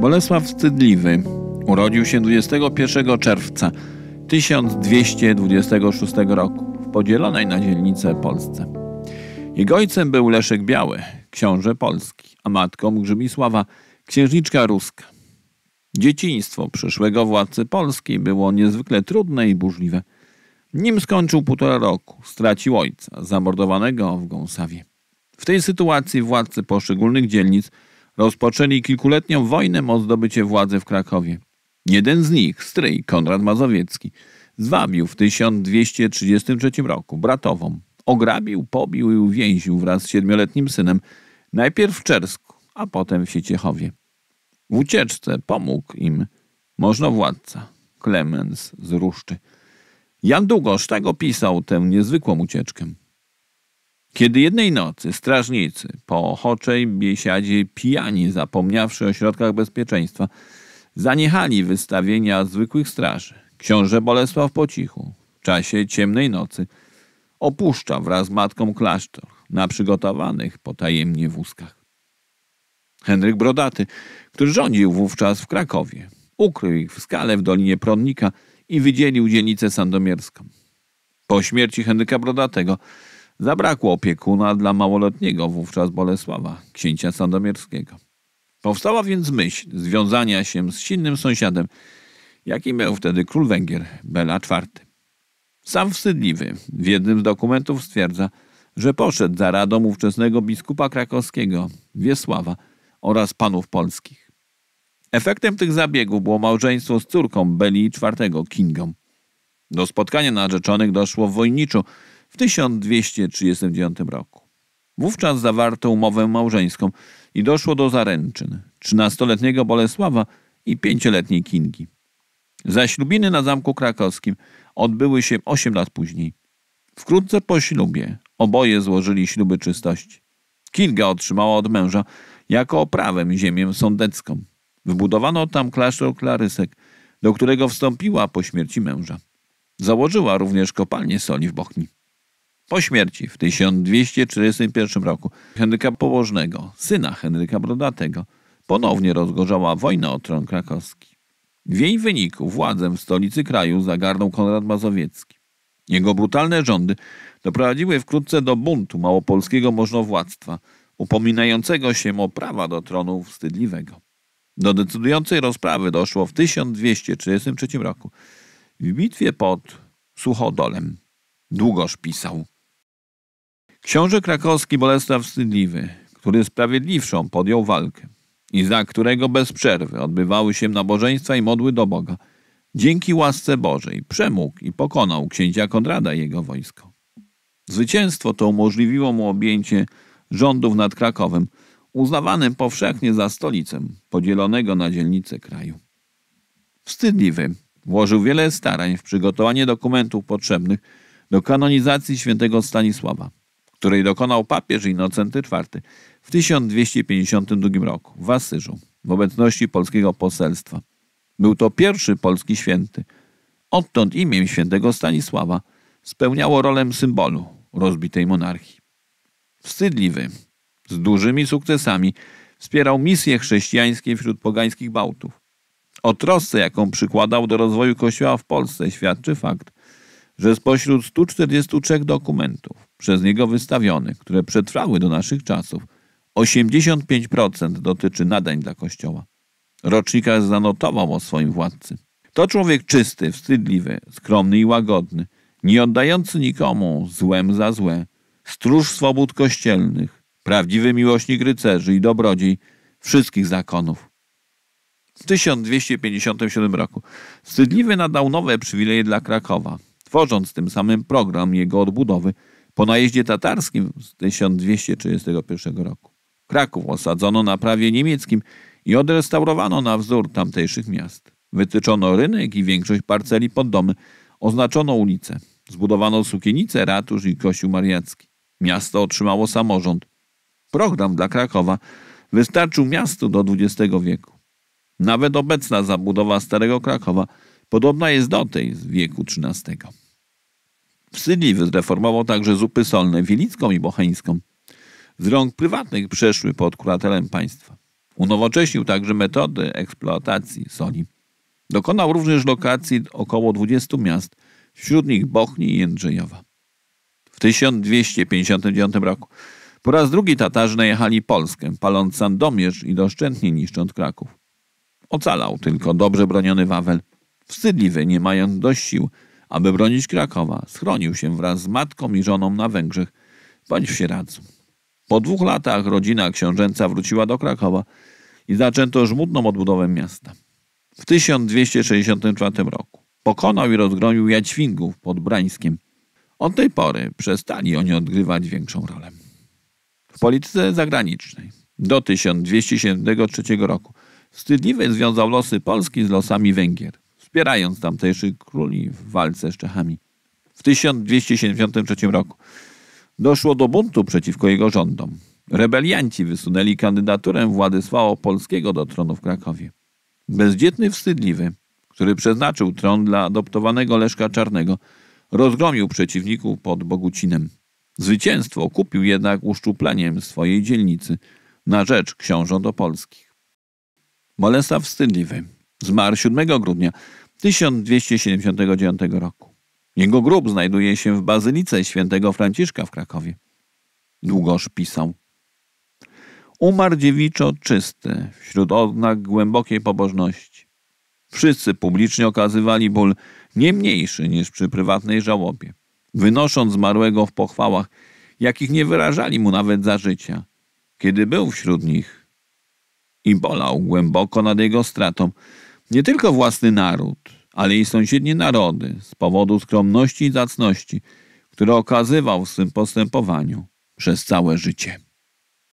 Bolesław Wstydliwy urodził się 21 czerwca 1226 roku w podzielonej na dzielnicę Polsce. Jego ojcem był Leszek Biały, książę Polski, a matką Grzymisława, księżniczka ruska. Dzieciństwo przyszłego władcy Polski było niezwykle trudne i burzliwe. Nim skończył półtora roku, stracił ojca, zamordowanego w Gąsawie. W tej sytuacji władcy poszczególnych dzielnic – rozpoczęli kilkuletnią wojnę o zdobycie władzy w Krakowie. Jeden z nich, stryj Konrad Mazowiecki, zwabił w 1233 roku bratową. Ograbił, pobił i uwięził wraz z siedmioletnim synem, najpierw w Czersku, a potem w Sieciechowie. W ucieczce pomógł im możnowładca Klemens z Ruszczy. Jan Długosz tego pisał tę niezwykłą ucieczkę. Kiedy jednej nocy strażnicy po Ochoczej Biesiadzie pijani, zapomniawszy o środkach bezpieczeństwa, zaniechali wystawienia zwykłych straży, książę Bolesław po cichu, w czasie ciemnej nocy, opuszcza wraz z matką klasztor na przygotowanych potajemnie wózkach. Henryk Brodaty, który rządził wówczas w Krakowie, ukrył ich w skale w Dolinie Pronnika i wydzielił dzielnicę sandomierską. Po śmierci Henryka Brodatego Zabrakło opiekuna dla małoletniego wówczas Bolesława, księcia sandomierskiego. Powstała więc myśl związania się z silnym sąsiadem, jakim był wtedy król Węgier, Bela IV. Sam wstydliwy w jednym z dokumentów stwierdza, że poszedł za radą ówczesnego biskupa krakowskiego Wiesława oraz panów polskich. Efektem tych zabiegów było małżeństwo z córką Beli IV, Kingą. Do spotkania narzeczonych doszło w Wojniczu, w 1239 roku. Wówczas zawarto umowę małżeńską i doszło do zaręczyn 13-letniego Bolesława i 5-letniej Kingi. Zaślubiny na Zamku Krakowskim odbyły się 8 lat później. Wkrótce po ślubie oboje złożyli śluby czystości. Kinga otrzymała od męża jako oprawem ziemię sądecką. Wybudowano tam klasztor klarysek, do którego wstąpiła po śmierci męża. Założyła również kopalnię soli w Bochni po śmierci w 1241 roku Henryka Położnego, syna Henryka Brodatego, ponownie rozgorzała wojna o tron krakowski. W jej wyniku władzę w stolicy kraju zagarnął Konrad Mazowiecki. Jego brutalne rządy doprowadziły wkrótce do buntu małopolskiego możnowładztwa, upominającego się o prawa do tronu wstydliwego. Do decydującej rozprawy doszło w 1233 roku w bitwie pod Suchodolem. Długoż pisał. Książę krakowski Bolesław Wstydliwy, który sprawiedliwszą podjął walkę i za którego bez przerwy odbywały się nabożeństwa i modły do Boga, dzięki łasce Bożej przemógł i pokonał księcia Konrada i jego wojsko. Zwycięstwo to umożliwiło mu objęcie rządów nad Krakowem, uznawanym powszechnie za stolicę podzielonego na dzielnice kraju. Wstydliwy włożył wiele starań w przygotowanie dokumentów potrzebnych do kanonizacji świętego Stanisława której dokonał papież Innocenty IV w 1252 roku w Asyżu w obecności polskiego poselstwa. Był to pierwszy polski święty. Odtąd imię świętego Stanisława spełniało rolę symbolu rozbitej monarchii. Wstydliwy, z dużymi sukcesami wspierał misje chrześcijańskie wśród pogańskich Bałtów. O trosce, jaką przykładał do rozwoju Kościoła w Polsce, świadczy fakt, że spośród 143 dokumentów przez niego wystawionych, które przetrwały do naszych czasów, 85% dotyczy nadań dla Kościoła. Rocznika zanotował o swoim władcy. To człowiek czysty, wstydliwy, skromny i łagodny, nie oddający nikomu złem za złe, stróż swobód kościelnych, prawdziwy miłośnik rycerzy i dobrodziej wszystkich zakonów. W 1257 roku wstydliwy nadał nowe przywileje dla Krakowa tworząc tym samym program jego odbudowy po najeździe tatarskim z 1231 roku. Kraków osadzono na prawie niemieckim i odrestaurowano na wzór tamtejszych miast. Wytyczono rynek i większość parceli pod domy, oznaczono ulice, zbudowano sukienice, ratusz i kościół mariacki. Miasto otrzymało samorząd. Program dla Krakowa wystarczył miastu do XX wieku. Nawet obecna zabudowa Starego Krakowa Podobna jest do tej z wieku XIII. Wstydliwy zreformował także zupy solne wilicką i bocheńską. Z rąk prywatnych przeszły pod kuratelem państwa. Unowocześnił także metody eksploatacji soli. Dokonał również lokacji około 20 miast, wśród nich Bochni i Jędrzejowa. W 1259 roku po raz drugi Tatarzy najechali Polskę, paląc Sandomierz i doszczętnie niszcząc Kraków. Ocalał tylko dobrze broniony Wawel – Wstydliwy, nie mając dość sił, aby bronić Krakowa, schronił się wraz z matką i żoną na Węgrzech, bądź w Sieradzu. Po dwóch latach rodzina książęca wróciła do Krakowa i zaczęto żmudną odbudowę miasta. W 1264 roku pokonał i rozgromił Jaćwingów pod Brańskiem. Od tej pory przestali oni odgrywać większą rolę. W polityce zagranicznej do 1273 roku wstydliwy związał losy Polski z losami Węgier wspierając tamtejszych króli w walce z Czechami. W 1273 roku doszło do buntu przeciwko jego rządom. Rebelianci wysunęli kandydaturę Władysława Polskiego do tronu w Krakowie. Bezdzietny Wstydliwy, który przeznaczył tron dla adoptowanego Leszka Czarnego, rozgromił przeciwników pod Bogucinem. Zwycięstwo kupił jednak uszczupleniem swojej dzielnicy na rzecz książąt opolskich. Bolesław Wstydliwy Zmarł 7 grudnia 1279 roku. Jego grób znajduje się w Bazylice Świętego Franciszka w Krakowie. Długoż pisał. Umarł dziewiczo czysty, wśród oznak głębokiej pobożności. Wszyscy publicznie okazywali ból nie mniejszy niż przy prywatnej żałobie, wynosząc zmarłego w pochwałach, jakich nie wyrażali mu nawet za życia, kiedy był wśród nich. I bolał głęboko nad jego stratą, nie tylko własny naród, ale i sąsiednie narody z powodu skromności i zacności, które okazywał w swym postępowaniu przez całe życie.